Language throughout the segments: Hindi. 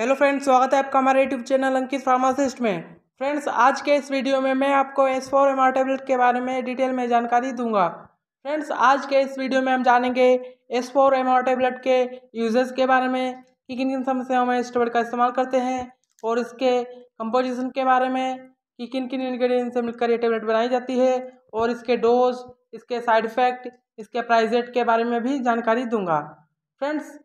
हेलो फ्रेंड्स स्वागत है आपका हमारे यूट्यूब चैनल अंकित फार्मासिस्ट में फ्रेंड्स आज के इस वीडियो में मैं आपको S four M R tablet के बारे में डिटेल में जानकारी दूंगा फ्रेंड्स आज के इस वीडियो में हम जानेंगे S four M R tablet के यूजर्स के बारे में कि किन किन समस्याओं में इस टेबलेट का इस्तेमाल करते हैं और इसके कंपोजिशन के बारे में कि किन किन इन्ग्रीडियंट से मिलकर ये टेबलेट बनाई जाती है और इसके डोज इसके साइड इफ़ेक्ट इसके प्राइजेट के बारे में भी जानकारी दूंगा फ्रेंड्स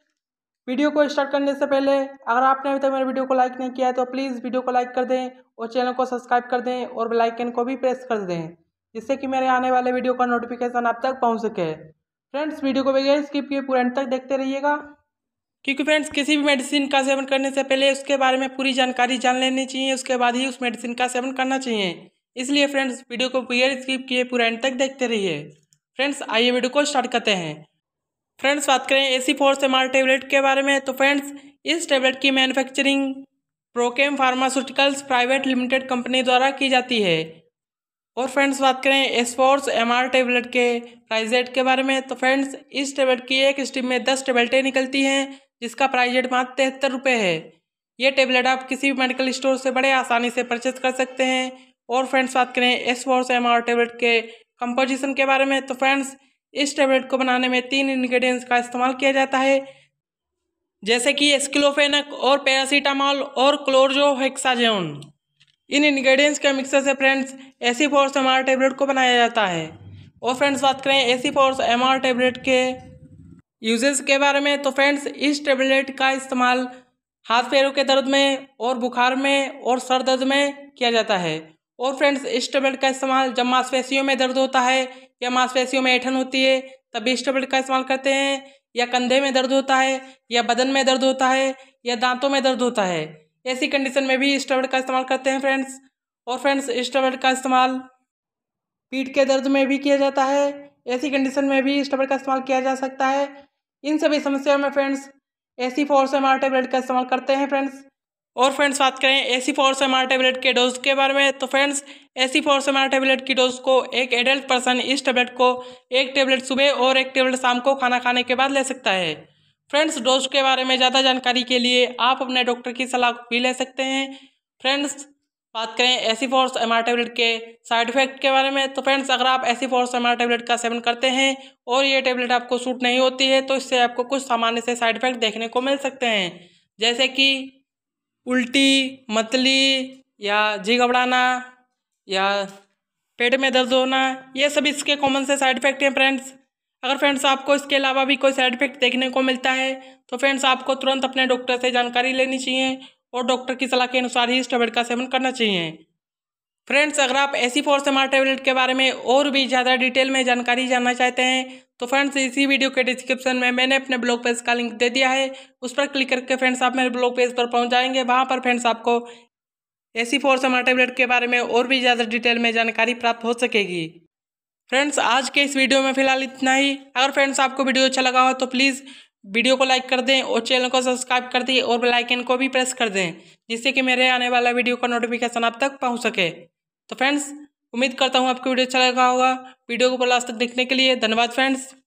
वीडियो को स्टार्ट करने से पहले अगर आपने अभी तक मेरे वीडियो को लाइक नहीं किया है तो प्लीज़ वीडियो को लाइक कर दें और चैनल को सब्सक्राइब कर दें और बेलाइकन को भी प्रेस कर दें जिससे कि मेरे आने वाले वीडियो का नोटिफिकेशन आप तक पहुँच सके फ्रेंड्स वीडियो को बगैर स्किप किए पूरे एंड तक देखते रहिएगा क्योंकि फ्रेंड्स किसी भी मेडिसिन का सेवन करने से पहले उसके बारे में पूरी जानकारी जान लेनी चाहिए उसके बाद ही उस मेडिसिन का सेवन करना चाहिए इसलिए फ्रेंड्स वीडियो को बगैर स्किप किए पूरे एंड तक देखते रहिए फ्रेंड्स आइए वीडियो को स्टार्ट करते हैं फ्रेंड्स बात करें ए सी फोर सेमार टेबलेट के बारे में तो फ्रेंड्स इस टेबलेट की manufacturing Prochem pharmaceuticals private limited company द्वारा की जाती है और फ्रेंड्स बात करें S force M R tablet के प्राइज रेट के बारे में तो फ्रेंड्स इस टेबलेट की एक स्टीम में दस टेबलेटें निकलती हैं जिसका प्राइज रेट मात्र तिहत्तर रुपये है ये टेबलेट आप किसी भी मेडिकल स्टोर से बड़े आसानी से परचेज कर सकते हैं और फ्रेंड्स बात करें S force M R tablet के कंपोजिशन के बारे में तो फ्रेंड्स इस टेबलेट को बनाने में तीन इन्ग्रीडियंट्स का इस्तेमाल किया जाता है जैसे कि एस्किलोफेनक और पैरासीटामॉल और क्लोरजोहेक्साजोन इन इन्ग्रीडियंट्स के मिक्सर से friends ace force M tablet को बनाया जाता है और फ्रेंड्स बात करें एसी फोर्स एम टेबलेट के यूजेस के बारे में तो फ्रेंड्स इस टेबलेट का इस्तेमाल हाथ पैरों के दर्द में और बुखार में और सर दर्द में किया जाता है और फ्रेंड्स स्टेबलेट का इस्तेमाल जब मांसपेशियों में दर्द होता है या मांसपेशियों में ऐठन होती है तब स्टेबलेट का इस्तेमाल करते हैं या कंधे में दर्द होता है या बदन में दर्द होता है या दांतों में दर्द होता है ऐसी कंडीशन में भी स्टेबलेट का इस्तेमाल करते हैं फ्रेंड्स और फ्रेंड्स स्टेबलेट का इस्तेमाल पीठ के दर्द में भी किया जाता है ऐसी कंडीशन में भी स्टेबलेट का इस्तेमाल किया जा सकता है इन सभी समस्याओं में फ्रेंड्स ऐसी फोर्स एम आर टेबलेट का इस्तेमाल करते हैं फ्रेंड्स और फ्रेंड्स बात करें एसी फोर से हमारा टेबलेट के डोज के बारे में तो फ्रेंड्स एसी फोर से हमारा टेबलेट की डोज को एक एडल्ट पर्सन इस टेबलेट को एक टेबलेट सुबह और एक टेबलेट शाम को खाना खाने के बाद ले सकता है फ्रेंड्स डोज के बारे में ज़्यादा जानकारी के लिए आप अपने डॉक्टर की सलाह भी ले सकते हैं फ्रेंड्स बात करें एसी फोर्स एम टेबलेट के साइड इफेक्ट के बारे में तो फ्रेंड्स अगर आप एसी फोर्स एम टेबलेट का सेवन करते हैं और ये टेबलेट आपको सूट नहीं होती है तो इससे आपको कुछ सामान्य से साइड इफेक्ट देखने को मिल सकते हैं जैसे कि उल्टी मतली या जी घबड़ाना या पेट में दर्द होना ये सब इसके कॉमन से साइड इफेक्ट हैं फ्रेंड्स अगर फ्रेंड्स आपको इसके अलावा भी कोई साइड इफेक्ट देखने को मिलता है तो फ्रेंड्स आपको तुरंत अपने डॉक्टर से जानकारी लेनी चाहिए और डॉक्टर की सलाह के अनुसार ही इस टेबलेट का सेवन करना चाहिए फ्रेंड्स अगर आप ऐसी फोर्स एम टेबलेट के बारे में और भी ज़्यादा डिटेल में जानकारी जानना चाहते हैं तो फ्रेंड्स इसी वीडियो के डिस्क्रिप्शन में मैंने अपने ब्लॉग पेज का लिंक दे दिया है उस पर क्लिक करके फ्रेंड्स आप मेरे ब्लॉग पेज पर पहुंच जाएंगे वहां पर फ्रेंड्स आपको ए सी फोर समार टेबलेट के बारे में और भी ज़्यादा डिटेल में जानकारी प्राप्त हो सकेगी फ्रेंड्स आज के इस वीडियो में फिलहाल इतना ही अगर फ्रेंड्स आपको वीडियो अच्छा लगा हो तो प्लीज़ वीडियो को लाइक कर दें और चैनल को सब्सक्राइब कर दें और बेल आइकन को भी प्रेस कर दें जिससे कि मेरे आने वाला वीडियो का नोटिफिकेशन आप तक पहुँच सके तो फ्रेंड्स उम्मीद करता हूँ आपको वीडियो अच्छा लगा होगा वीडियो को लास्ट तक देखने के लिए धन्यवाद फ्रेंड्स